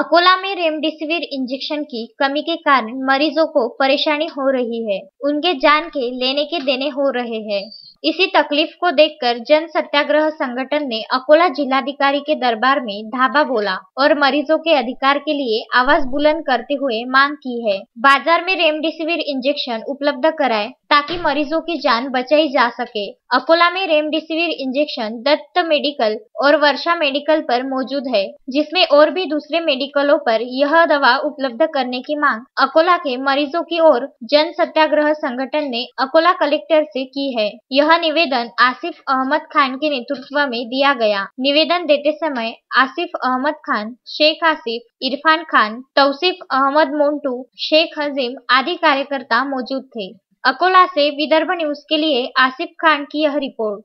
अकोला में remdesivir injection की कमी के कारण मरीजों को परेशानी हो रही है उनके जान के लेने के देने हो रहे हैं इसी तकलीफ को देखकर जन सत्याग्रह संगठन ने अकोला जिलाधिकारी के दरबार में धाबा बोला और मरीजों के अधिकार के लिए आवाज बुलंद करते हुए मांग की है बाजार में रेमडेसिविर इंजेक्शन उपलब्ध कराए ताकि मरीजों की जान बचाई जा सके अकोला में रेमडेसिविर इंजेक्शन दत्त मेडिकल और वर्षा मेडिकल पर मौजूद है जिसमें और भी दूसरे मेडिकलों पर यह दवा उपलब्ध करने की मांग अकोला के मरीजों की ओर जन सत्याग्रह संगठन ने अकोला कलेक्टर से की है यह निवेदन आसिफ अहमद खान के नेतृत्व में दिया गया निवेदन देते समय आसिफ अहमद खान शेख आसिफ इरफान खान तौसिफ अहमद मोन्टू शेख हजीम आदि कार्यकर्ता मौजूद थे अकोला से विदर्भ न्यूज के लिए आसिफ खान की यह रिपोर्ट